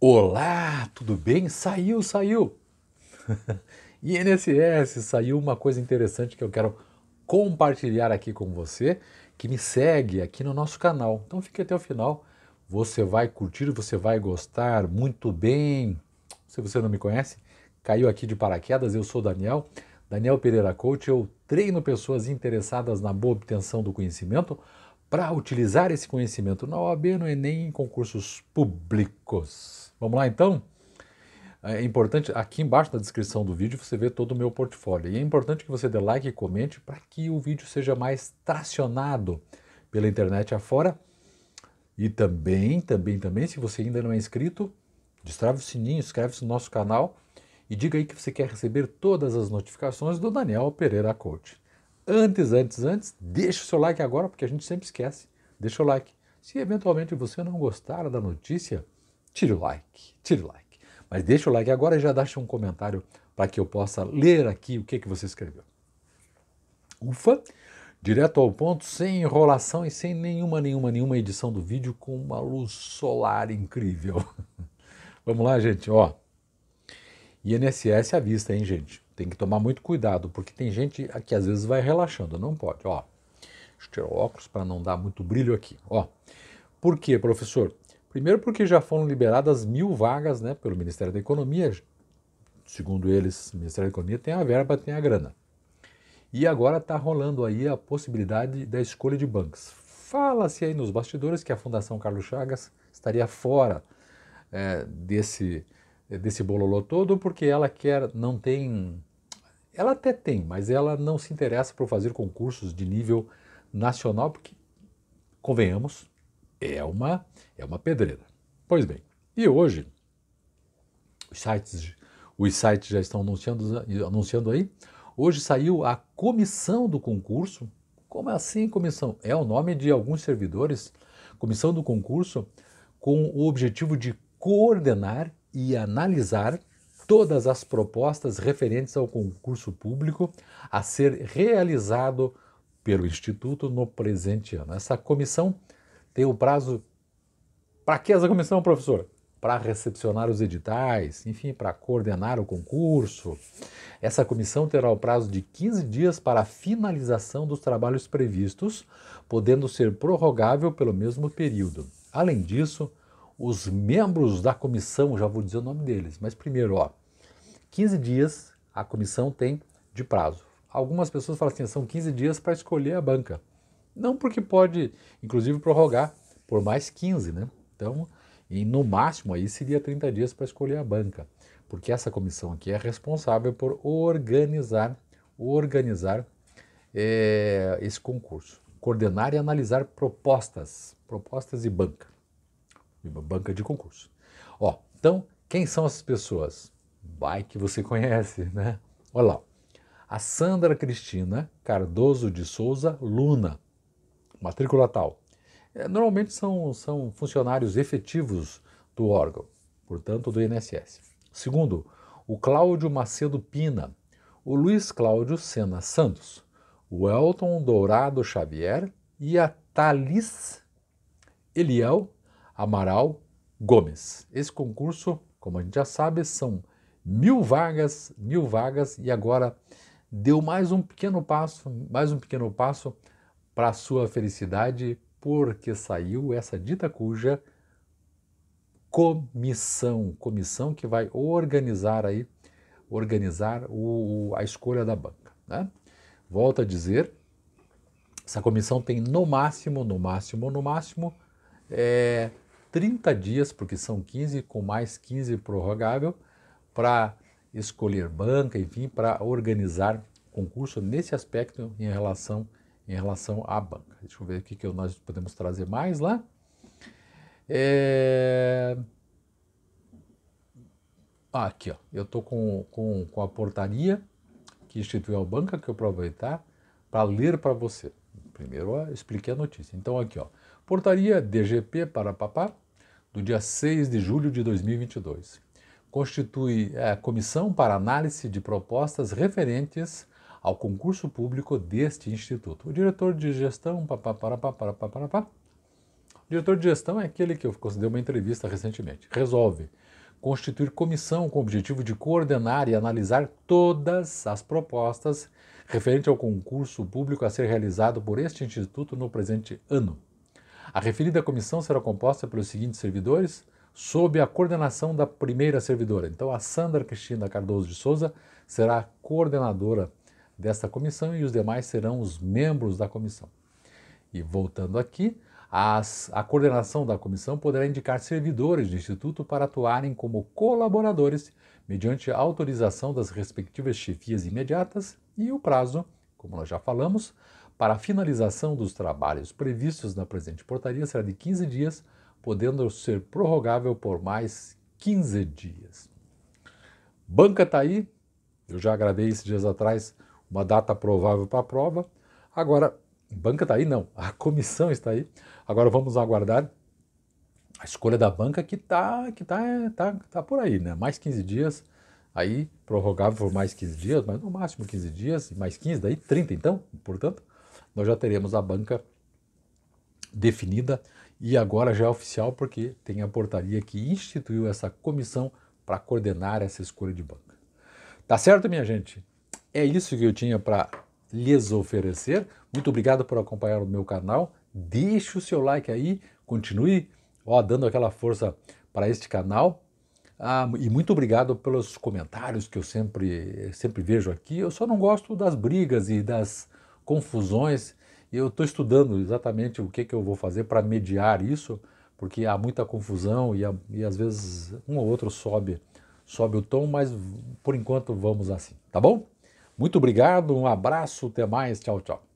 Olá, tudo bem? Saiu, saiu! INSS, saiu uma coisa interessante que eu quero compartilhar aqui com você, que me segue aqui no nosso canal. Então fique até o final, você vai curtir, você vai gostar muito bem. Se você não me conhece, caiu aqui de paraquedas, eu sou Daniel, Daniel Pereira Coach, eu treino pessoas interessadas na boa obtenção do conhecimento para utilizar esse conhecimento na OAB, no Enem, em concursos públicos. Vamos lá então? É importante, aqui embaixo na descrição do vídeo você vê todo o meu portfólio. E é importante que você dê like e comente para que o vídeo seja mais tracionado pela internet afora. E também, também, também, se você ainda não é inscrito, destrave o sininho, inscreve-se no nosso canal e diga aí que você quer receber todas as notificações do Daniel Pereira Coach. Antes, antes, antes, deixa o seu like agora, porque a gente sempre esquece. Deixa o like. Se eventualmente você não gostar da notícia, tire o like, tire o like. Mas deixa o like agora e já deixa um comentário para que eu possa ler aqui o que, que você escreveu. Ufa! Direto ao ponto, sem enrolação e sem nenhuma, nenhuma, nenhuma edição do vídeo com uma luz solar incrível. Vamos lá, gente, ó. INSS à vista, hein, gente? tem que tomar muito cuidado, porque tem gente que às vezes vai relaxando, não pode. Ó, deixa eu tirar o óculos para não dar muito brilho aqui. Ó, por quê, professor? Primeiro porque já foram liberadas mil vagas né, pelo Ministério da Economia. Segundo eles, o Ministério da Economia tem a verba, tem a grana. E agora está rolando aí a possibilidade da escolha de bancos. Fala-se aí nos bastidores que a Fundação Carlos Chagas estaria fora é, desse, desse bololô todo porque ela quer, não tem ela até tem, mas ela não se interessa por fazer concursos de nível nacional, porque, convenhamos, é uma, é uma pedreira. Pois bem, e hoje os sites, os sites já estão anunciando, anunciando aí. Hoje saiu a comissão do concurso. Como assim comissão? É o nome de alguns servidores. Comissão do concurso com o objetivo de coordenar e analisar todas as propostas referentes ao concurso público a ser realizado pelo Instituto no presente ano. Essa comissão tem o prazo. Para que essa comissão, professor? Para recepcionar os editais, enfim, para coordenar o concurso. Essa comissão terá o prazo de 15 dias para a finalização dos trabalhos previstos, podendo ser prorrogável pelo mesmo período. Além disso, os membros da comissão, já vou dizer o nome deles, mas primeiro, ó, 15 dias a comissão tem de prazo. Algumas pessoas falam assim, são 15 dias para escolher a banca. Não porque pode, inclusive, prorrogar por mais 15, né? Então, e no máximo aí seria 30 dias para escolher a banca, porque essa comissão aqui é responsável por organizar, organizar é, esse concurso, coordenar e analisar propostas, propostas e banca banca de concurso. Ó, então, quem são essas pessoas? Vai que você conhece, né? Olha lá. A Sandra Cristina Cardoso de Souza Luna, matrícula tal. É, normalmente são, são funcionários efetivos do órgão, portanto, do INSS. Segundo, o Cláudio Macedo Pina, o Luiz Cláudio Sena Santos, o Elton Dourado Xavier e a Thalys Eliel Amaral Gomes. Esse concurso, como a gente já sabe, são mil vagas, mil vagas e agora deu mais um pequeno passo, mais um pequeno passo para a sua felicidade, porque saiu essa dita cuja comissão, comissão que vai organizar aí, organizar o, a escolha da banca. Né? Volto a dizer, essa comissão tem no máximo, no máximo, no máximo, é, 30 dias, porque são 15 com mais 15 prorrogável, para escolher banca, enfim, para organizar concurso nesse aspecto em relação, em relação à banca. Deixa eu ver o que, que nós podemos trazer mais lá. É... Ah, aqui, ó. eu estou com, com, com a portaria que instituiu a banca, que eu aproveitar para ler para você. Primeiro, eu expliquei a notícia. Então, aqui, ó. Portaria DGP para papá do dia 6 de julho de 2022. Constitui é, a Comissão para Análise de Propostas Referentes ao Concurso Público deste Instituto. O diretor de gestão. Papapá, o diretor de gestão é aquele que eu concedeu uma entrevista recentemente. Resolve constituir comissão com o objetivo de coordenar e analisar todas as propostas referente ao concurso público a ser realizado por este instituto no presente ano a referida comissão será composta pelos seguintes servidores, sob a coordenação da primeira servidora. Então, a Sandra Cristina Cardoso de Souza será a coordenadora desta comissão e os demais serão os membros da comissão. E voltando aqui, as, a coordenação da comissão poderá indicar servidores do Instituto para atuarem como colaboradores, mediante autorização das respectivas chefias imediatas e o prazo, como nós já falamos, para a finalização dos trabalhos previstos na presente portaria será de 15 dias, podendo ser prorrogável por mais 15 dias. Banca está aí, eu já gravei esses dias atrás uma data provável para a prova. Agora, banca está aí? Não, a comissão está aí. Agora vamos aguardar a escolha da banca que está que tá, é, tá, tá por aí, né? Mais 15 dias, aí prorrogável por mais 15 dias, mas no máximo 15 dias, mais 15, daí 30 então, portanto, nós já teremos a banca definida e agora já é oficial porque tem a portaria que instituiu essa comissão para coordenar essa escolha de banca. Tá certo, minha gente? É isso que eu tinha para lhes oferecer. Muito obrigado por acompanhar o meu canal. Deixe o seu like aí, continue ó, dando aquela força para este canal. Ah, e muito obrigado pelos comentários que eu sempre, sempre vejo aqui. Eu só não gosto das brigas e das, confusões. E eu estou estudando exatamente o que, que eu vou fazer para mediar isso, porque há muita confusão e, e às vezes um ou outro sobe, sobe o tom, mas por enquanto vamos assim, tá bom? Muito obrigado, um abraço, até mais, tchau, tchau.